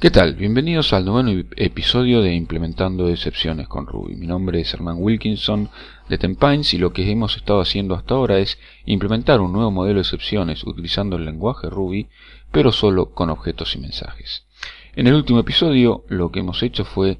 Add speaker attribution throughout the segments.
Speaker 1: ¿Qué tal? Bienvenidos al nuevo episodio de Implementando Excepciones con Ruby. Mi nombre es Herman Wilkinson de Tempines y lo que hemos estado haciendo hasta ahora es implementar un nuevo modelo de excepciones utilizando el lenguaje Ruby, pero solo con objetos y mensajes. En el último episodio lo que hemos hecho fue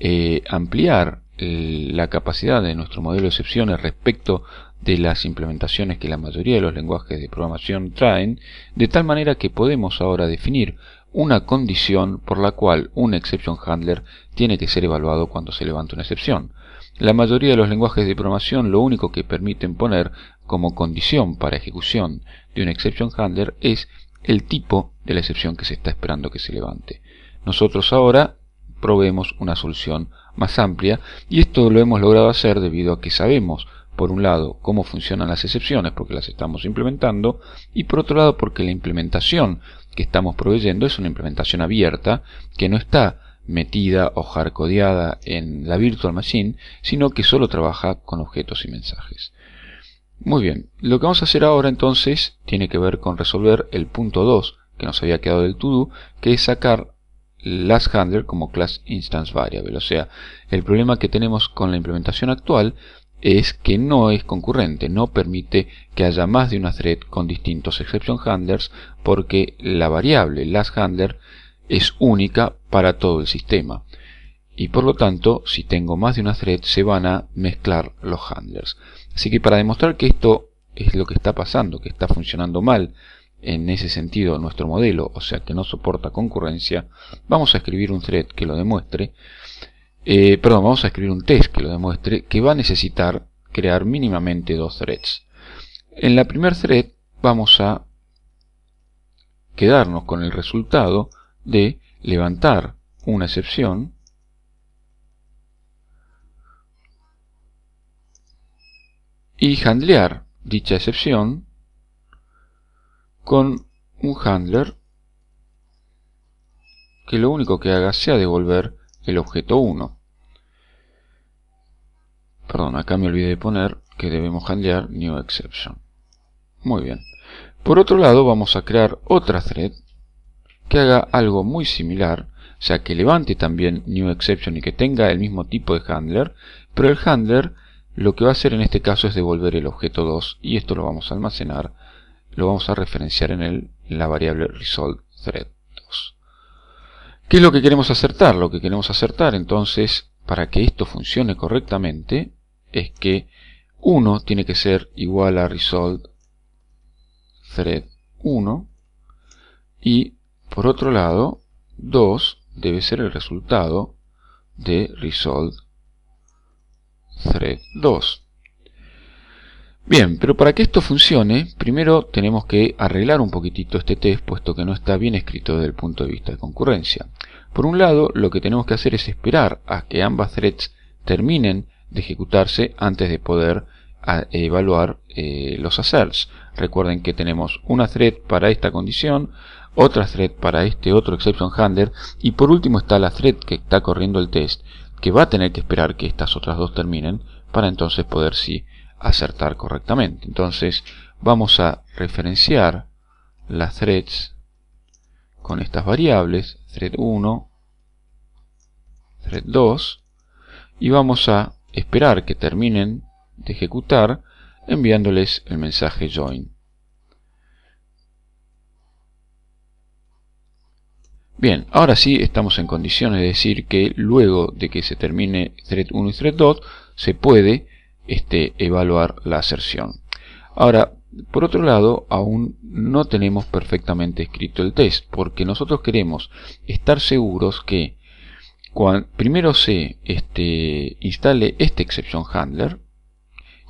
Speaker 1: eh, ampliar eh, la capacidad de nuestro modelo de excepciones respecto de las implementaciones que la mayoría de los lenguajes de programación traen, de tal manera que podemos ahora definir una condición por la cual un exception handler tiene que ser evaluado cuando se levanta una excepción. La mayoría de los lenguajes de programación lo único que permiten poner como condición para ejecución de un exception handler es el tipo de la excepción que se está esperando que se levante. Nosotros ahora probemos una solución más amplia y esto lo hemos logrado hacer debido a que sabemos por un lado cómo funcionan las excepciones porque las estamos implementando y por otro lado porque la implementación que estamos proveyendo es una implementación abierta que no está metida o hardcodeada en la virtual machine, sino que solo trabaja con objetos y mensajes. Muy bien, lo que vamos a hacer ahora entonces tiene que ver con resolver el punto 2 que nos había quedado del todo, que es sacar last handler como class instance variable. O sea, el problema que tenemos con la implementación actual es que no es concurrente, no permite que haya más de una thread con distintos exception handlers porque la variable last handler es única para todo el sistema y por lo tanto si tengo más de una thread se van a mezclar los handlers. Así que para demostrar que esto es lo que está pasando, que está funcionando mal en ese sentido nuestro modelo, o sea que no soporta concurrencia, vamos a escribir un thread que lo demuestre eh, perdón, vamos a escribir un test que lo demuestre, que va a necesitar crear mínimamente dos threads. En la primer thread vamos a quedarnos con el resultado de levantar una excepción y handlear dicha excepción con un handler que lo único que haga sea devolver el objeto 1. Perdón, acá me olvidé de poner que debemos handlear new exception. Muy bien. Por otro lado, vamos a crear otra thread que haga algo muy similar, o sea, que levante también new exception y que tenga el mismo tipo de handler, pero el handler lo que va a hacer en este caso es devolver el objeto 2 y esto lo vamos a almacenar, lo vamos a referenciar en, el, la variable result thread. ¿Qué es lo que queremos acertar? Lo que queremos acertar entonces, para que esto funcione correctamente, es que 1 tiene que ser igual a result thread 1 y por otro lado 2 debe ser el resultado de result thread 2. Bien, pero para que esto funcione, primero tenemos que arreglar un poquitito este test, puesto que no está bien escrito desde el punto de vista de concurrencia. Por un lado, lo que tenemos que hacer es esperar a que ambas threads terminen de ejecutarse antes de poder evaluar eh, los asserts. Recuerden que tenemos una thread para esta condición, otra thread para este otro exception handler y por último está la thread que está corriendo el test, que va a tener que esperar que estas otras dos terminen para entonces poder sí acertar correctamente. Entonces vamos a referenciar las threads con estas variables, thread 1, thread 2, y vamos a esperar que terminen de ejecutar enviándoles el mensaje join. Bien, ahora sí estamos en condiciones de decir que luego de que se termine thread 1 y thread 2, se puede este, evaluar la aserción. Ahora, por otro lado, aún no tenemos perfectamente escrito el test, porque nosotros queremos estar seguros que primero se este, instale este exception handler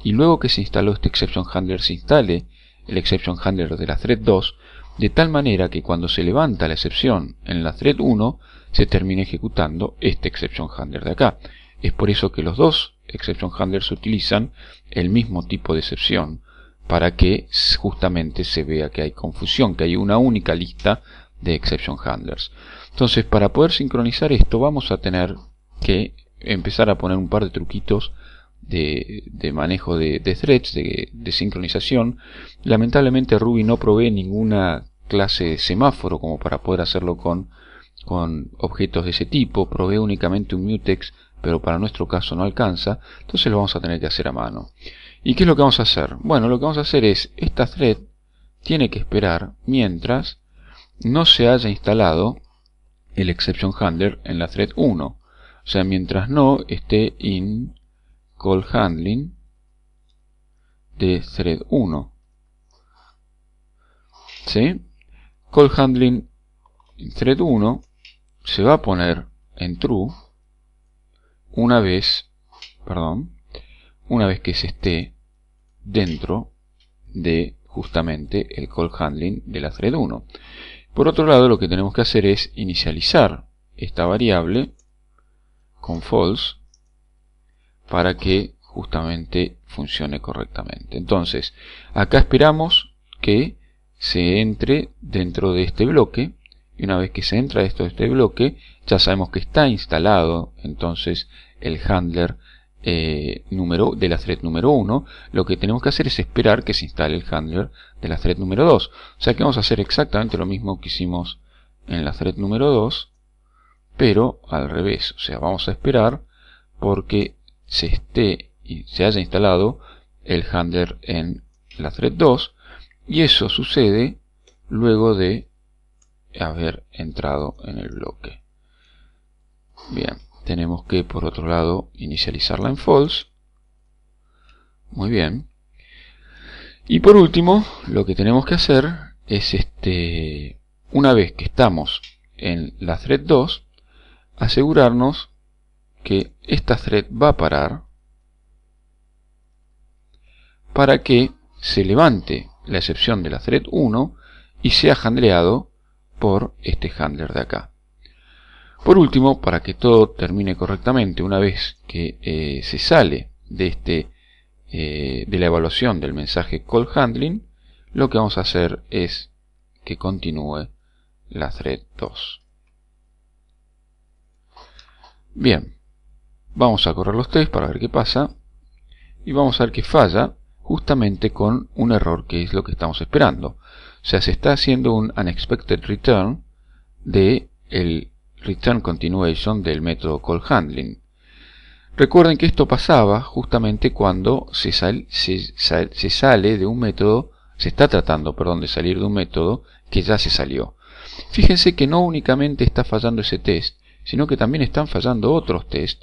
Speaker 1: y luego que se instaló este exception handler se instale el exception handler de la thread 2 de tal manera que cuando se levanta la excepción en la thread 1 se termine ejecutando este exception handler de acá. Es por eso que los dos exception handlers utilizan el mismo tipo de excepción para que justamente se vea que hay confusión, que hay una única lista de exception handlers. Entonces, para poder sincronizar esto, vamos a tener que empezar a poner un par de truquitos de, manejo de, threads, de, sincronización. Lamentablemente Ruby no provee ninguna clase de semáforo como para poder hacerlo con, con objetos de ese tipo. Provee únicamente un mutex pero para nuestro caso no alcanza, entonces lo vamos a tener que hacer a mano. ¿Y qué es lo que vamos a hacer? Bueno, lo que vamos a hacer es, esta thread tiene que esperar mientras no se haya instalado el exception handler en la thread 1. O sea, mientras no esté in call handling de thread 1. ¿Sí? Call handling thread 1 se va a poner en true una vez, perdón, una vez que se esté dentro de justamente el call handling de la thread 1. Por otro lado, lo que tenemos que hacer es inicializar esta variable con false para que justamente funcione correctamente. Entonces, acá esperamos que se entre dentro de este bloque y una vez que se entra dentro de este bloque, ya sabemos que está instalado entonces el handler eh, número, de la thread número 1, lo que tenemos que hacer es esperar que se instale el handler de la thread número 2. O sea que vamos a hacer exactamente lo mismo que hicimos en la thread número 2, pero al revés. O sea, vamos a esperar porque se esté y se haya instalado el handler en la thread 2 y eso sucede luego de haber entrado en el bloque. Bien, tenemos que por otro lado inicializarla en false. Muy bien. Y por último, lo que tenemos que hacer es este una vez que estamos en la thread 2, asegurarnos que esta thread va a parar para que se levante la excepción de la thread 1 y sea handleado por este handler de acá. Por último, para que todo termine correctamente, una vez que eh, se sale de, este, eh, de la evaluación del mensaje call handling, lo que vamos a hacer es que continúe la thread 2. Bien, vamos a correr los test para ver qué pasa y vamos a ver que falla justamente con un error que es lo que estamos esperando. O sea, se está haciendo un unexpected return de el Return Continuation del método call handling. Recuerden que esto pasaba justamente cuando se, sale de un método, se está tratando, perdón, de salir de un método que ya se salió. Fíjense que no únicamente está fallando ese test, sino que también están fallando otros test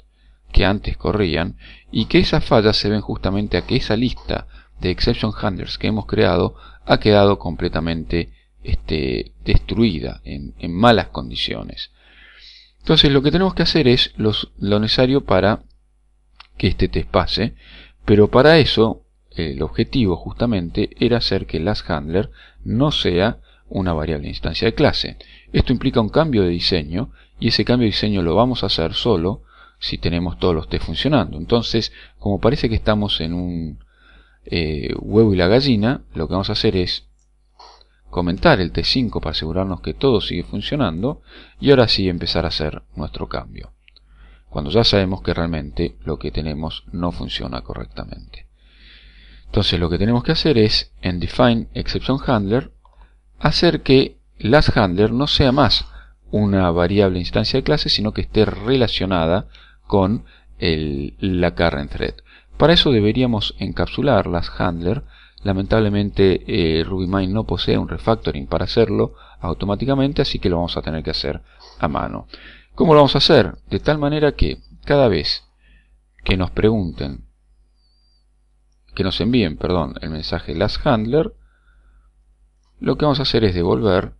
Speaker 1: que antes corrían y que esas fallas se ven justamente a que esa lista de exception handlers que hemos creado ha quedado completamente este, destruida en malas condiciones. Entonces lo que tenemos que hacer es lo necesario para que este test pase, pero para eso el objetivo justamente era hacer que las handler no sea una variable instancia de clase. Esto implica un cambio de diseño y ese cambio de diseño lo vamos a hacer solo si tenemos todos los test funcionando. Entonces, como parece que estamos en un eh, huevo y la gallina, lo que vamos a hacer es comentar el T5 para asegurarnos que todo sigue funcionando y ahora sí empezar a hacer nuestro cambio, cuando ya sabemos que realmente lo que tenemos no funciona correctamente. Entonces lo que tenemos que hacer es, en Define Exception Handler, hacer que las handler no sea más una variable instancia de clase, sino que esté relacionada con la current thread. Para eso deberíamos encapsular las handler Lamentablemente eh, RubyMine no posee un refactoring para hacerlo automáticamente, así que lo vamos a tener que hacer a mano. ¿Cómo lo vamos a hacer? De tal manera que cada vez que nos pregunten, que nos envíen, perdón, el mensaje las handler, lo que vamos a hacer es devolver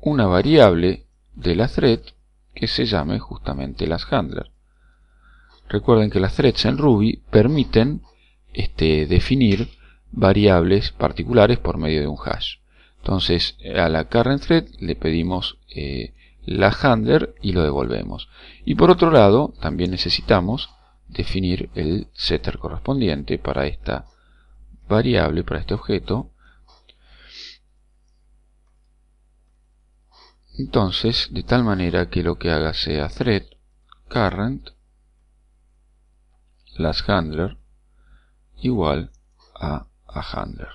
Speaker 1: una variable de la thread que se llame justamente last handler. Recuerden que las threads en Ruby permiten este, definir variables particulares por medio de un hash. Entonces a la current thread le pedimos eh, la handler y lo devolvemos. Y por otro lado también necesitamos definir el setter correspondiente para esta variable, para este objeto. Entonces, de tal manera que lo que haga sea thread current las handler igual a, handler.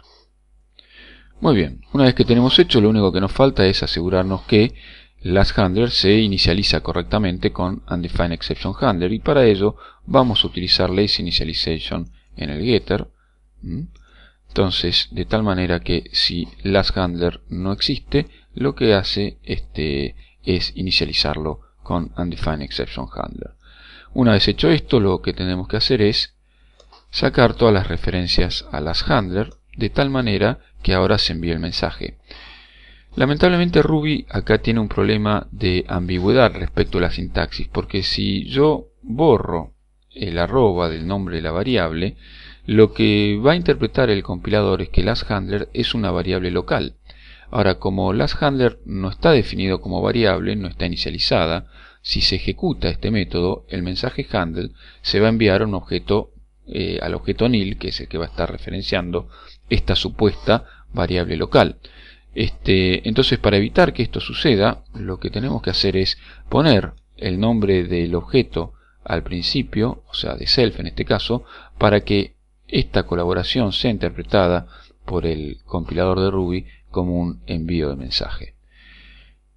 Speaker 1: Muy bien, una vez que tenemos hecho, lo único que nos falta es asegurarnos que las handler se inicializa correctamente con undefined exception handler y para ello vamos a utilizar lazy initialization en el getter entonces de tal manera que si las handler no existe lo que hace este es inicializarlo con undefined exception handler una vez hecho esto lo que tenemos que hacer es sacar todas las referencias a las handler de tal manera que ahora se envíe el mensaje. Lamentablemente Ruby acá tiene un problema de ambigüedad respecto a la sintaxis, porque si yo borro el arroba del nombre de la variable, lo que va a interpretar el compilador es que las handler es una variable local. Ahora, como las handler no está definido como variable, no está inicializada, si se ejecuta este método, el mensaje handle se va a enviar a un objeto eh, al objeto nil, que es el que va a estar referenciando esta supuesta variable local. Este, entonces, para evitar que esto suceda, lo que tenemos que hacer es poner el nombre del objeto al principio, o sea, de self en este caso, para que esta colaboración sea interpretada por el compilador de Ruby como un envío de mensaje.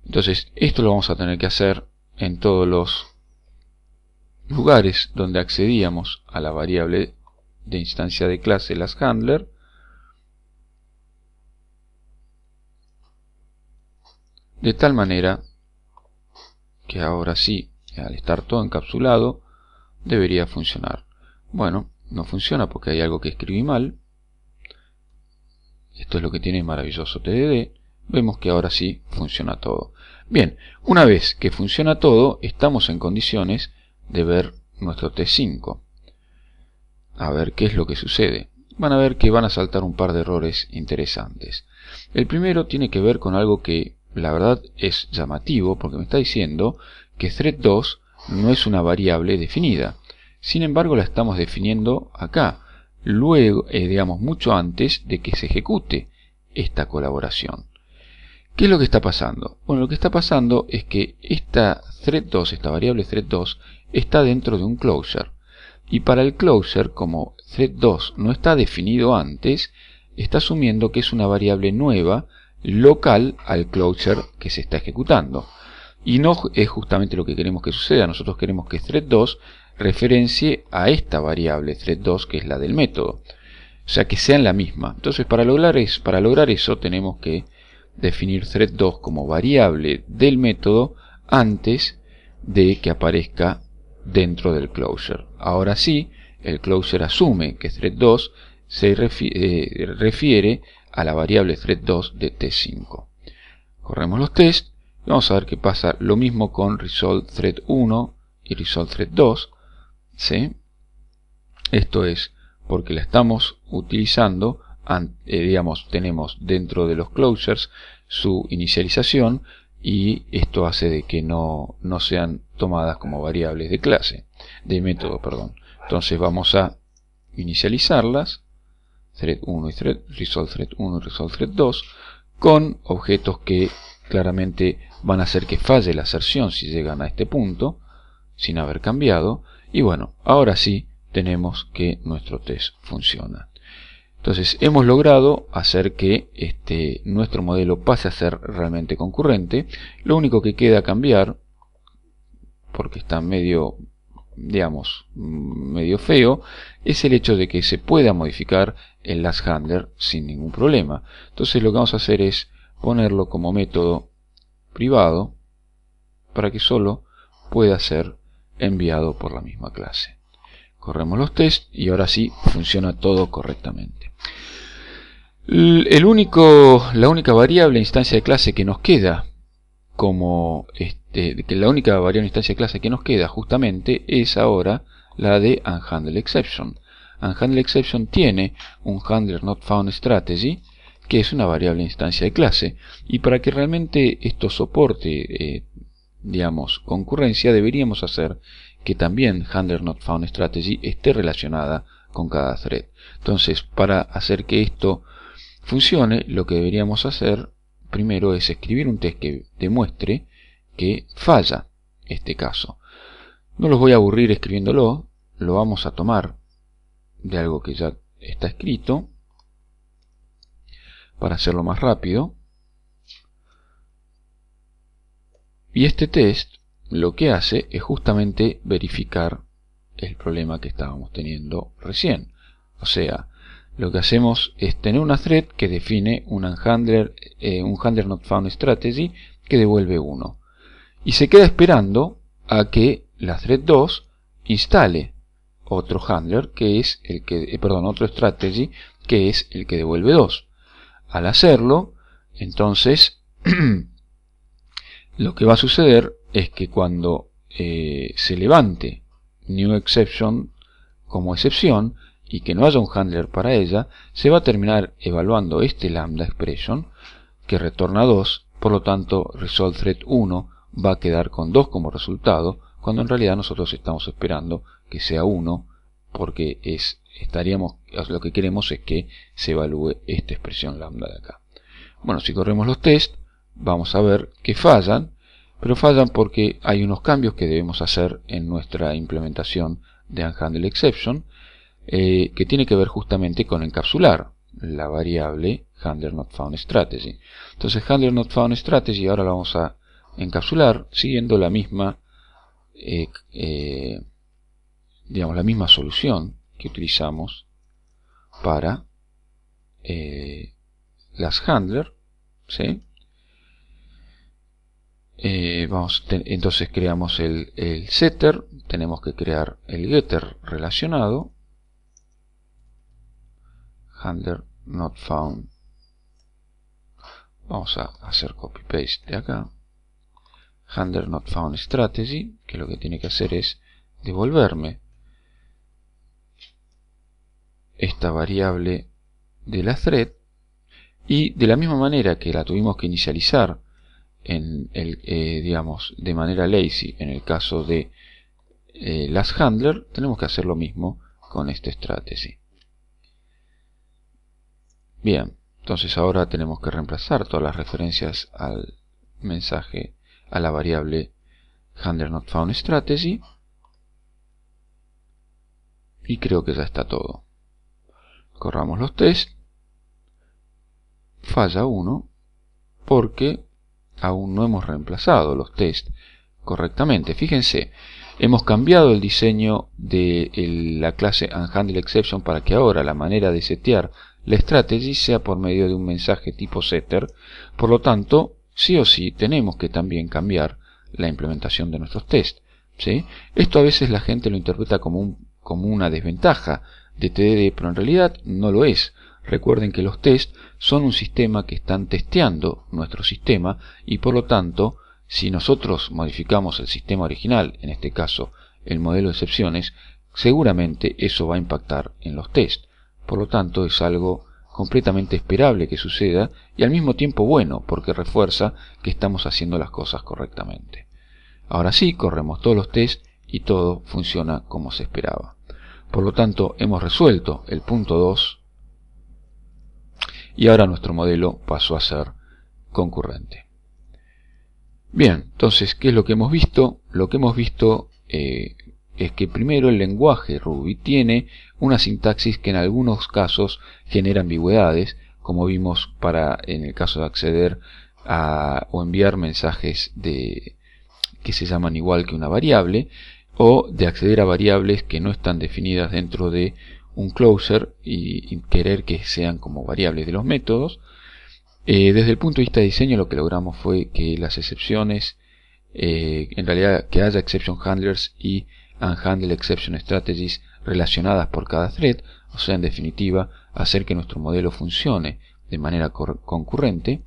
Speaker 1: Entonces, esto lo vamos a tener que hacer en todos los lugares donde accedíamos a la variable de instancia de clase las handler de tal manera que ahora sí al estar todo encapsulado debería funcionar bueno no funciona porque hay algo que escribí mal esto es lo que tiene maravilloso TDD vemos que ahora sí funciona todo bien una vez que funciona todo estamos en condiciones de ver nuestro T5. A ver qué es lo que sucede. Van a ver que van a saltar un par de errores interesantes. El primero tiene que ver con algo que la verdad es llamativo porque me está diciendo que thread 2 no es una variable definida. Sin embargo, la estamos definiendo acá, luego, eh, digamos, mucho antes de que se ejecute esta colaboración. ¿Qué es lo que está pasando? Bueno, lo que está pasando es que esta thread2, esta variable thread2, está dentro de un closure. Y para el closure, como thread2 no está definido antes, está asumiendo que es una variable nueva local al closure que se está ejecutando. Y no es justamente lo que queremos que suceda. Nosotros queremos que thread2 referencie a esta variable thread2 que es la del método. O sea, que sean la misma. Entonces, para lograr, es, para lograr eso tenemos que definir thread2 como variable del método antes de que aparezca dentro del closure. Ahora sí, el closure asume que thread 2 se eh, refiere, a la variable thread 2 de T5. Corremos los tests. y vamos a ver qué pasa lo mismo con result thread 1 y resolve thread 2. Esto es porque la estamos utilizando, eh, digamos, tenemos dentro de los closures su inicialización, y esto hace de que no, no sean tomadas como variables de clase, de método, perdón. Entonces vamos a inicializarlas, thread 1 y thread, resolve thread 1 resolve thread 2, con objetos que claramente van a hacer que falle la aserción si llegan a este punto, sin haber cambiado. Y bueno, ahora sí tenemos que nuestro test funciona. Entonces hemos logrado hacer que este, nuestro modelo pase a ser realmente concurrente. Lo único que queda cambiar, porque está medio, digamos, medio feo, es el hecho de que se pueda modificar el last handler sin ningún problema. Entonces lo que vamos a hacer es ponerlo como método privado para que solo pueda ser enviado por la misma clase. Corremos los test y ahora sí funciona todo correctamente. El único, la única variable instancia de clase que nos queda como este, que la única variable instancia de clase que nos queda justamente es ahora la de unHandleException. exception tiene un handler not found strategy que es una variable instancia de clase y para que realmente esto soporte eh, digamos concurrencia deberíamos hacer que también Handler Not Found Strategy esté relacionada con cada thread. Entonces, para hacer que esto funcione, lo que deberíamos hacer primero es escribir un test que demuestre que falla este caso. No los voy a aburrir escribiéndolo, lo vamos a tomar de algo que ya está escrito para hacerlo más rápido. Y este test lo que hace es justamente verificar el problema que estábamos teniendo recién. O sea, lo que hacemos es tener una thread que define un handler, eh, un handler not found strategy que devuelve 1. Y se queda esperando a que la thread 2 instale otro handler que es el que, eh, perdón, otro strategy que es el que devuelve 2. Al hacerlo, entonces lo que va a suceder es que cuando eh, se levante new exception como excepción y que no haya un handler para ella, se va a terminar evaluando este lambda expression que retorna 2, por lo tanto resolve thread 1 va a quedar con 2 como resultado, cuando en realidad nosotros estamos esperando que sea 1 porque es estaríamos lo que queremos es que se evalúe esta expresión lambda de acá. Bueno, si corremos los test, vamos a ver que fallan pero fallan porque hay unos cambios que debemos hacer en nuestra implementación de unhandle exception eh, que tiene que ver justamente con encapsular la variable handler not found strategy. Entonces handler not found strategy ahora la vamos a encapsular siguiendo la misma eh, eh, digamos la misma solución que utilizamos para las handler ¿sí? Eh, vamos, entonces creamos el, setter, tenemos que crear el getter relacionado, handler not found. Vamos a hacer copy paste de acá, handler not found strategy, que lo que tiene que hacer es devolverme esta variable de la thread y de la misma manera que la tuvimos que inicializar en el, eh, digamos, de manera lazy en el caso de eh, las handler, tenemos que hacer lo mismo con este strategy. Bien, entonces ahora tenemos que reemplazar todas las referencias al mensaje, a la variable handler not found strategy. Y creo que ya está todo. Corramos los test. Falla uno porque aún no hemos reemplazado los test correctamente. Fíjense, hemos cambiado el diseño de la clase Unhandle Exception para que ahora la manera de setear la strategy sea por medio de un mensaje tipo setter. Por lo tanto, sí o sí tenemos que también cambiar la implementación de nuestros test. Esto a veces la gente lo interpreta como, como una desventaja de TDD, pero en realidad no lo es. Recuerden que los test son un sistema que están testeando nuestro sistema y por lo tanto, si nosotros modificamos el sistema original, en este caso el modelo de excepciones, seguramente eso va a impactar en los test. Por lo tanto, es algo completamente esperable que suceda y al mismo tiempo bueno, porque refuerza que estamos haciendo las cosas correctamente. Ahora sí, corremos todos los test y todo funciona como se esperaba. Por lo tanto, hemos resuelto el punto 2 y ahora nuestro modelo pasó a ser concurrente. Bien, entonces, ¿qué es lo que hemos visto? Lo que hemos visto eh, es que primero el lenguaje Ruby tiene una sintaxis que en algunos casos genera ambigüedades, como vimos para en el caso de acceder a, o enviar mensajes de, que se llaman igual que una variable, o de acceder a variables que no están definidas dentro de un closer y, querer que sean como variables de los métodos. Eh, desde el punto de vista de diseño lo que logramos fue que las excepciones, eh, en realidad que haya exception handlers y unhandle exception strategies relacionadas por cada thread, o sea, en definitiva, hacer que nuestro modelo funcione de manera concurrente.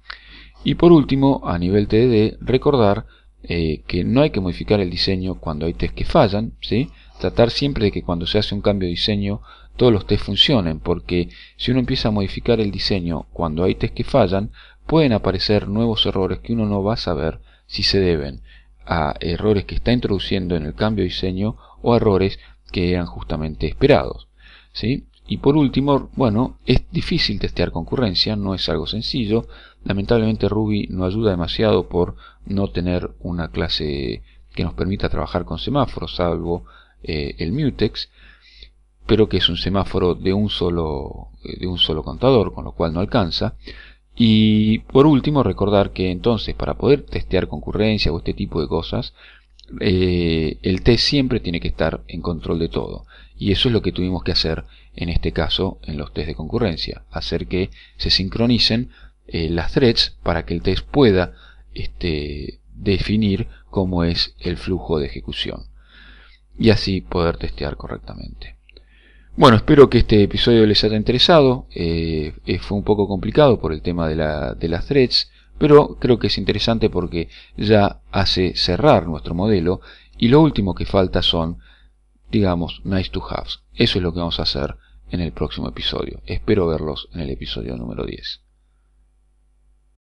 Speaker 1: Y por último, a nivel TDD, recordar eh, que no hay que modificar el diseño cuando hay test que fallan, ¿sí? tratar siempre de que cuando se hace un cambio de diseño todos los test funcionen, porque si uno empieza a modificar el diseño cuando hay test que fallan, pueden aparecer nuevos errores que uno no va a saber si se deben a errores que está introduciendo en el cambio de diseño o errores que eran justamente esperados. ¿sí? Y por último, bueno, es difícil testear concurrencia, no es algo sencillo. Lamentablemente Ruby no ayuda demasiado por no tener una clase que nos permita trabajar con semáforos, salvo eh, el mutex pero que es un semáforo de un solo, eh, de un solo contador, con lo cual no alcanza. Y por último, recordar que entonces para poder testear concurrencia o este tipo de cosas, eh, el test siempre tiene que estar en control de todo. Y eso es lo que tuvimos que hacer en este caso en los test de concurrencia, hacer que se sincronicen eh, las threads para que el test pueda este, definir cómo es el flujo de ejecución y así poder testear correctamente. Bueno, espero que este episodio les haya interesado. Eh, eh, fue un poco complicado por el tema de, las threads, pero creo que es interesante porque ya hace cerrar nuestro modelo y lo último que falta son, digamos, nice to have. Eso es lo que vamos a hacer en el próximo episodio. Espero verlos en el episodio número 10.